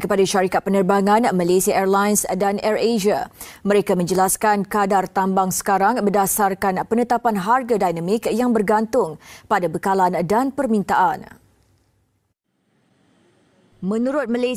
kepada syarikat penerbangan Malaysia Airlines dan Air Asia. Mereka menjelaskan kadar tambang sekarang berdasarkan penetapan harga dinamik yang bergantung pada bekalan dan permintaan. Menurut Malaysia